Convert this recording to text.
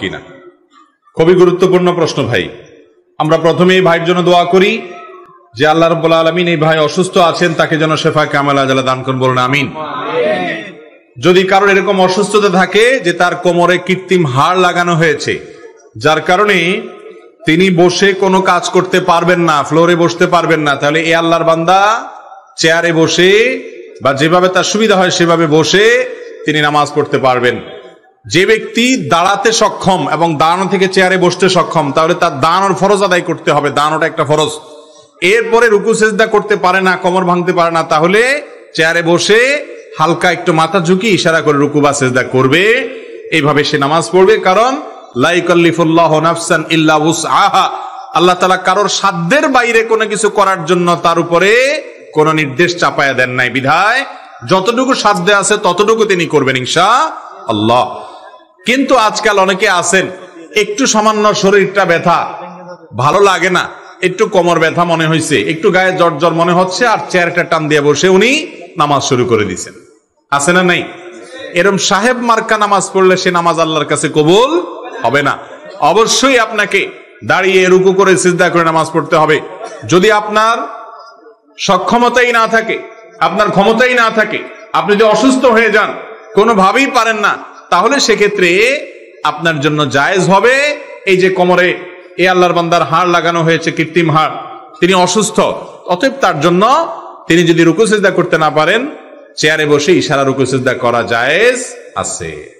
কিনা খুবই গুরুত্বপূর্ণ প্রশ্ন ভাই আমরা প্রথমে এই ভাইয়ের জন্য দোয়া করি যে আল্লাহ রব আলমিন এই ভাই অসুস্থ আছেন তাকে যেন শেফা কামাল আজালা দান করুন বলুন আমিন যদি কারোর এরকম অসুস্থতা থাকে যে তার কোমরে কৃত্রিম হাড় লাগানো হয়েছে যার কারণে তিনি বসে কোনো কাজ করতে পারবেন না ফ্লোরে বসতে পারবেন না তাহলে এ আল্লাহর বান্দা চেয়ারে বসে বা যেভাবে তার সুবিধা হয় সেভাবে বসে তিনি নামাজ পড়তে পারবেন যে ব্যক্তি দাঁড়াতে সক্ষম এবং দাঁড়ানো থেকে চেয়ারে বসতে সক্ষম তাহলে তার দাঁড়ানোর ফরজ আদায় করতে হবে দাঁড়ানোটা একটা ফরজ এরপরে রুকু সেজদা করতে পারে না কোমর ভাঙতে পারে না তাহলে চেয়ারে বসে হালকা একটু মাথা ঝুঁকি ইশারা করে রুকু বা সেজদা করবে এইভাবে সে নামাজ পড়বে কারণ লাইকাল্লিফুল্লাহ নাফসান ইল্লা আহা আল্লাহ তালা কারোর সাধ্যের বাইরে কোনো কিছু করার জন্য তার উপরে কোনো নির্দেশ চাপায়া দেন নাই বিধায় যতটুকু সাধ্য আছে ততটুকু তিনি করবেন ইংশা আল্লাহ কিন্তু আজকাল অনেকে আছেন একটু সামান্য শরীরটা ব্যথা ভালো লাগে না একটু কোমর ব্যথা মনে হয়েছে একটু গায়ে জ্বর জ্বর মনে হচ্ছে আর চেয়ারটা টান দিয়ে বসে উনি নামাজ শুরু করে দিচ্ছেন আছে না নাই এরম সাহেব মার্কা নামাজ পড়লে সে নামাজ আল্লাহর কাছে কবুল হবে না অবশ্যই আপনাকে দাঁড়িয়ে রুকু করে চিন্তা করে নামাজ পড়তে হবে যদি আপনার সক্ষমতাই না থাকে আপনার ক্ষমতাই না থাকে আপনি যদি অসুস্থ হয়ে যান কোনোভাবেই পারেন না তাহলে সেক্ষেত্রে আপনার জন্য জায়েজ হবে এই যে কোমরে এ আল্লাহর বান্দার হাড় লাগানো হয়েছে কৃত্রিম হাড় তিনি অসুস্থ অতএব তার জন্য তিনি যদি রুকু সেজদা করতে না পারেন চেয়ারে বসে ইশারা রুকু সেজদা করা জায়েজ আছে